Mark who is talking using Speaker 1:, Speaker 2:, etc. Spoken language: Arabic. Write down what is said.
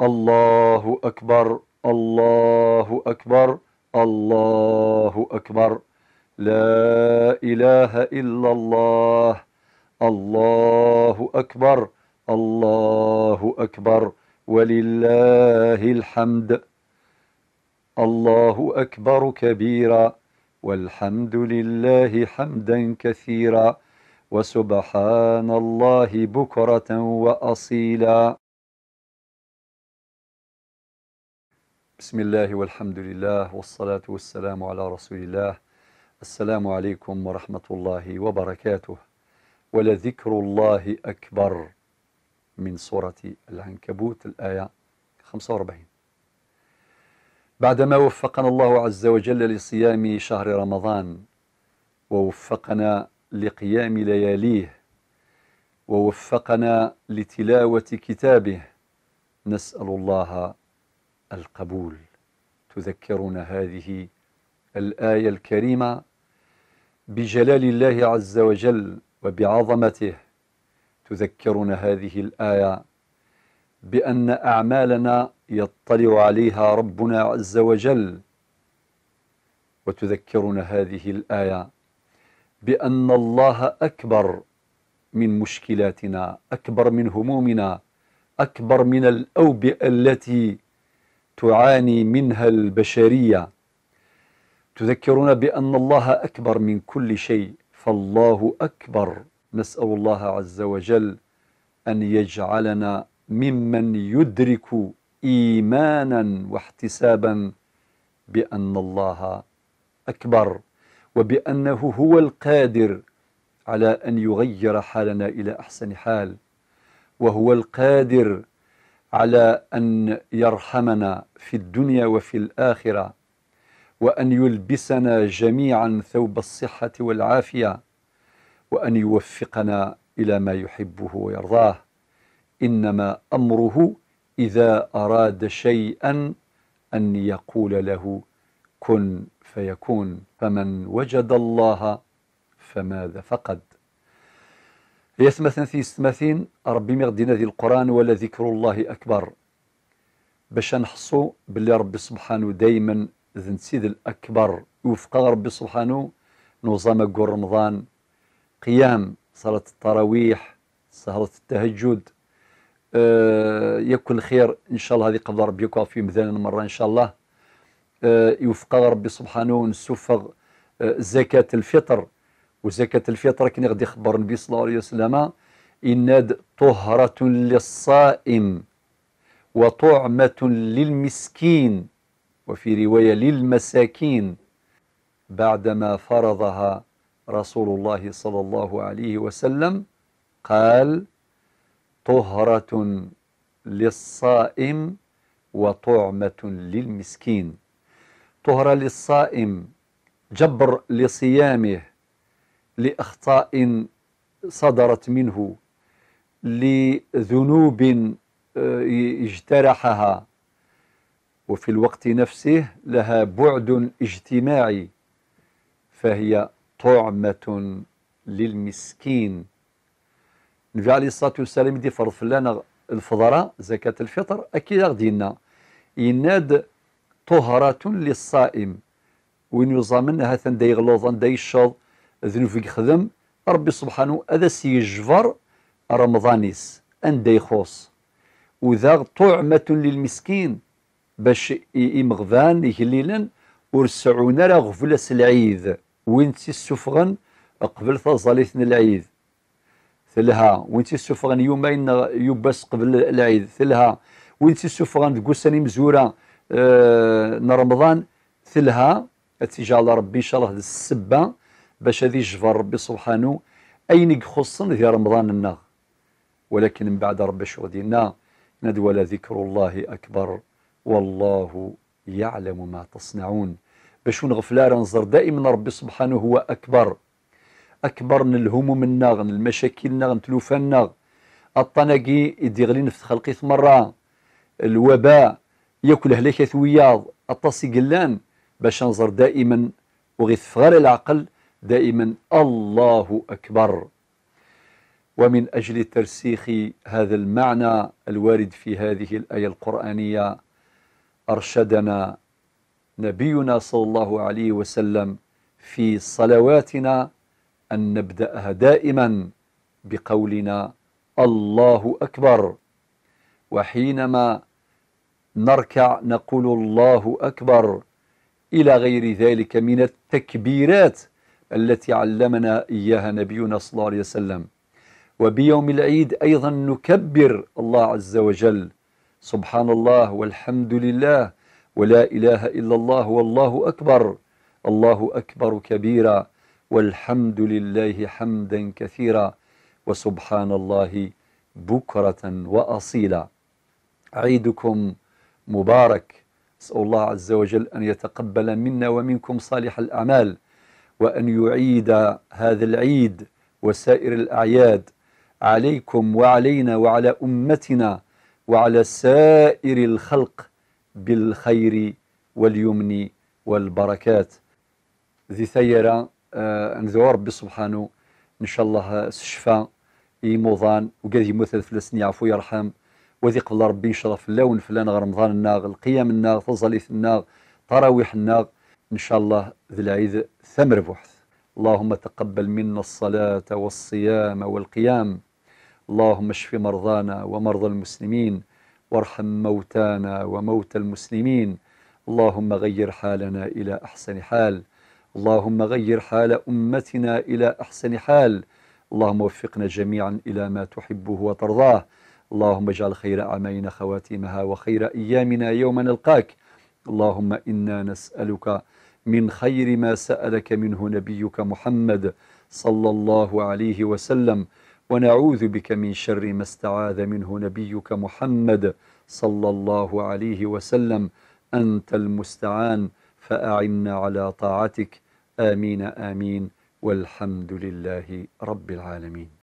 Speaker 1: الله أكبر الله أكبر الله أكبر لا إله إلا الله الله أكبر الله أكبر ولله الحمد الله أكبر كبيرا والحمد لله حمدا كثيرا وسبحان الله بكرة وأصيلا بسم الله والحمد لله والصلاة والسلام على رسول الله السلام عليكم ورحمة الله وبركاته ولذكر الله أكبر من سورة العنكبوت الآية 45 بعدما وفقنا الله عز وجل لصيام شهر رمضان ووفقنا لقيام لياليه ووفقنا لتلاوة كتابه نسأل الله القبول تذكرنا هذه الآية الكريمة بجلال الله عز وجل وبعظمته تذكرنا هذه الآية بأن أعمالنا يطلع عليها ربنا عز وجل وتذكرنا هذه الآية بأن الله أكبر من مشكلاتنا أكبر من همومنا أكبر من الأوبئة التي تعاني منها البشريه تذكرنا بان الله اكبر من كل شيء فالله اكبر نسال الله عز وجل ان يجعلنا ممن يدرك ايمانا واحتسابا بان الله اكبر وبانه هو القادر على ان يغير حالنا الى احسن حال وهو القادر على أن يرحمنا في الدنيا وفي الآخرة وأن يلبسنا جميعا ثوب الصحة والعافية وأن يوفقنا إلى ما يحبه ويرضاه إنما أمره إذا أراد شيئا أن يقول له كن فيكون فمن وجد الله فماذا فقد يسمثن في سمثين ربي مغدينا ذي القرآن ولا ذكر الله أكبر باش نحصو باللي ربي سبحانه دايما ذن سيد الأكبر وفق ربي سبحانه نظام قول رمضان قيام صلاة التراويح سهرة التهجد آه يكون خير إن شاء الله هذه قبل ربي يكون في مذان مرة إن شاء الله آه يوفق ربي سبحانه ونسوفغ آه زكاة الفطر وزكاة الفطر كان غادي يخبر النبي صلى الله عليه وسلم إناد طهرة للصائم وطعمة للمسكين وفي رواية للمساكين بعدما فرضها رسول الله صلى الله عليه وسلم قال طهرة للصائم وطعمة للمسكين طهرة للصائم جبر لصيامه لأخطاء صدرت منه لذنوب آه، اجترحها وفي الوقت نفسه لها بعد اجتماعي فهي طعمة للمسكين النبي عليه الصلاة والسلام دي فرض لنا الفضراء زكاة الفطر أكيد غدينا يناد طهرة للصائم وين يظامنها ثان غلوظ ثندي الشوض ذنوب يخدم ربي سبحانه هذا سيجفر رمضانيس أن يخوص وذا طعمة للمسكين باش يمغفان يهليلا ورسعونا راه غفلة العيد وين السفغن قبل تظليثن العيد ثلها وين السفغن يومين يباس قبل العيد ثلها وين تيسفغن تقوساني مزورة آه رمضان ثلها اتجاه الله ربي ان شاء الله السبه باش هذه جفار ربي سبحانه أين يخصن في رمضان النغ ولكن من بعد ربي شغدينا ندول ذكر الله أكبر والله يعلم ما تصنعون باش نغفلا نظر دائما ربي سبحانه هو أكبر أكبر من الهموم الناغ من المشاكل الناغ من تلوفا النغ الطناقي يدغلين في خلقي مرة الوباء ياكل هلاكة وياض الطاسي قلان باش نظر دائما وغيث غير العقل دائما الله أكبر ومن أجل ترسيخ هذا المعنى الوارد في هذه الآية القرآنية أرشدنا نبينا صلى الله عليه وسلم في صلواتنا أن نبدأها دائما بقولنا الله أكبر وحينما نركع نقول الله أكبر إلى غير ذلك من التكبيرات التي علمنا إياها نبينا صلى الله عليه وسلم وبيوم العيد أيضا نكبر الله عز وجل سبحان الله والحمد لله ولا إله إلا الله والله أكبر الله أكبر كبيرا والحمد لله حمدا كثيرا وسبحان الله بكرة وأصيلا عيدكم مبارك أسأل الله عز وجل أن يتقبل منا ومنكم صالح الأعمال وأن يعيد هذا العيد وسائر الأعياد عليكم وعلينا وعلى أمتنا وعلى سائر الخلق بالخير واليمن والبركات ذي ثيرة آه نذو ربي سبحانه إن شاء الله إي يموضان وقاذي مثل فلسن يعفو يرحم وذي قبل ربي إن شاء الله فلان غير رمضان الناغ القيام الناغ تزاليث الناغ تراويح الناغ إن شاء الله ذي العيد ثمر بوحث اللهم تقبل منا الصلاة والصيام والقيام اللهم اشف مرضانا ومرضى المسلمين وارحم موتانا وموتى المسلمين اللهم غير حالنا إلى أحسن حال اللهم غير حال أمتنا إلى أحسن حال اللهم وفقنا جميعا إلى ما تحبه وترضاه اللهم اجعل خير أعمالنا خواتيمها وخير أيامنا يوم نلقاك اللهم إنا نسألك من خير ما سألك منه نبيك محمد صلى الله عليه وسلم ونعوذ بك من شر ما استعاذ منه نبيك محمد صلى الله عليه وسلم أنت المستعان فأعنا على طاعتك آمين آمين والحمد لله رب العالمين